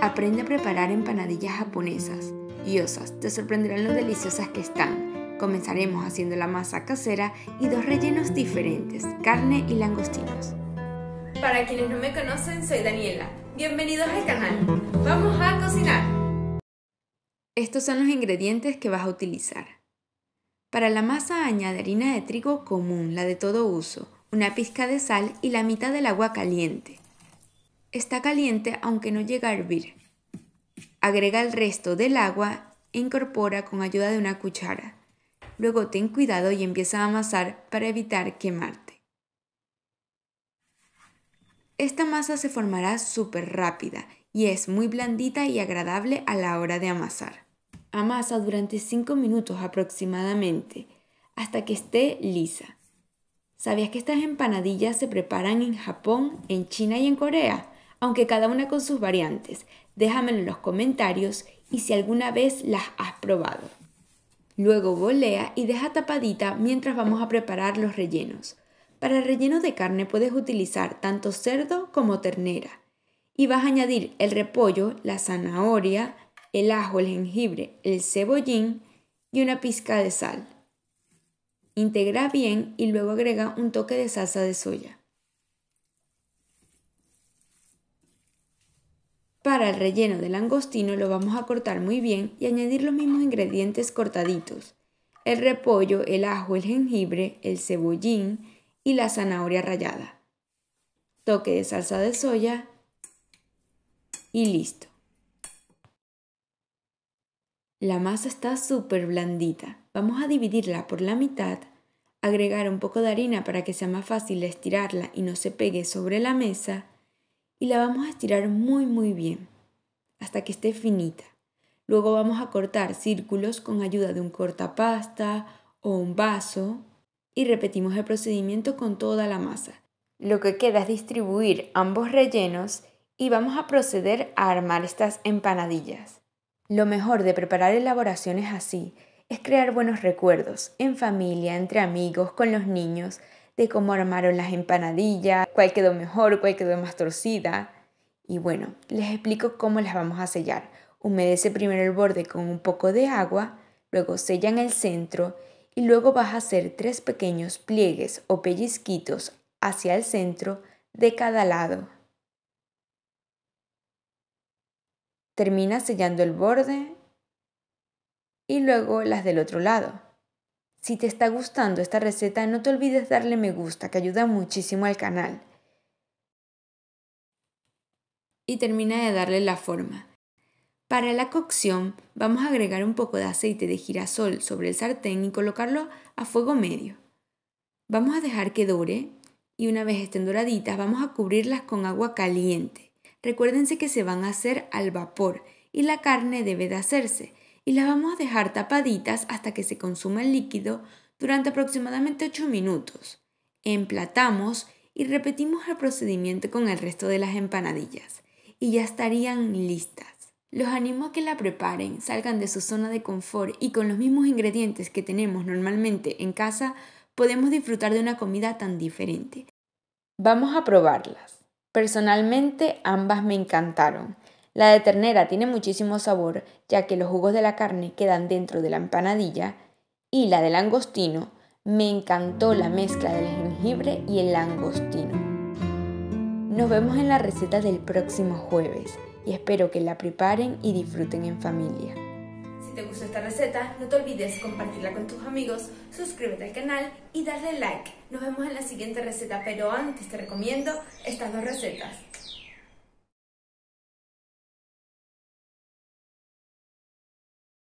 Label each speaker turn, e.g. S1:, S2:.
S1: Aprende a preparar empanadillas japonesas y osas, te sorprenderán lo deliciosas que están. Comenzaremos haciendo la masa casera y dos rellenos diferentes, carne y langostinos. Para quienes no me conocen, soy Daniela. Bienvenidos al canal. Vamos a cocinar. Estos son los ingredientes que vas a utilizar. Para la masa añade harina de trigo común, la de todo uso, una pizca de sal y la mitad del agua caliente. Está caliente aunque no llega a hervir. Agrega el resto del agua e incorpora con ayuda de una cuchara. Luego ten cuidado y empieza a amasar para evitar quemarte. Esta masa se formará súper rápida y es muy blandita y agradable a la hora de amasar. Amasa durante 5 minutos aproximadamente hasta que esté lisa. ¿Sabías que estas empanadillas se preparan en Japón, en China y en Corea? aunque cada una con sus variantes. Déjamelo en los comentarios y si alguna vez las has probado. Luego golea y deja tapadita mientras vamos a preparar los rellenos. Para el relleno de carne puedes utilizar tanto cerdo como ternera. Y vas a añadir el repollo, la zanahoria, el ajo, el jengibre, el cebollín y una pizca de sal. Integra bien y luego agrega un toque de salsa de soya. Para el relleno del langostino lo vamos a cortar muy bien y añadir los mismos ingredientes cortaditos. El repollo, el ajo, el jengibre, el cebollín y la zanahoria rallada. Toque de salsa de soya y listo. La masa está súper blandita. Vamos a dividirla por la mitad, agregar un poco de harina para que sea más fácil estirarla y no se pegue sobre la mesa y la vamos a estirar muy muy bien hasta que esté finita. Luego vamos a cortar círculos con ayuda de un cortapasta o un vaso y repetimos el procedimiento con toda la masa. Lo que queda es distribuir ambos rellenos y vamos a proceder a armar estas empanadillas. Lo mejor de preparar elaboraciones así es crear buenos recuerdos en familia, entre amigos, con los niños, de cómo armaron las empanadillas, cuál quedó mejor, cuál quedó más torcida. Y bueno, les explico cómo las vamos a sellar. Humedece primero el borde con un poco de agua, luego sella en el centro y luego vas a hacer tres pequeños pliegues o pellizquitos hacia el centro de cada lado. Termina sellando el borde y luego las del otro lado. Si te está gustando esta receta, no te olvides darle me gusta, que ayuda muchísimo al canal. Y termina de darle la forma. Para la cocción, vamos a agregar un poco de aceite de girasol sobre el sartén y colocarlo a fuego medio. Vamos a dejar que dure y una vez estén doraditas, vamos a cubrirlas con agua caliente. Recuérdense que se van a hacer al vapor y la carne debe de hacerse y las vamos a dejar tapaditas hasta que se consuma el líquido durante aproximadamente 8 minutos. Emplatamos y repetimos el procedimiento con el resto de las empanadillas y ya estarían listas. Los animo a que la preparen, salgan de su zona de confort y con los mismos ingredientes que tenemos normalmente en casa podemos disfrutar de una comida tan diferente. Vamos a probarlas. Personalmente ambas me encantaron la de ternera tiene muchísimo sabor, ya que los jugos de la carne quedan dentro de la empanadilla. Y la de langostino, me encantó la mezcla del jengibre y el langostino. Nos vemos en la receta del próximo jueves y espero que la preparen y disfruten en familia. Si te gustó esta receta, no te olvides compartirla con tus amigos, suscríbete al canal y darle like. Nos vemos en la siguiente receta, pero antes te recomiendo estas dos recetas.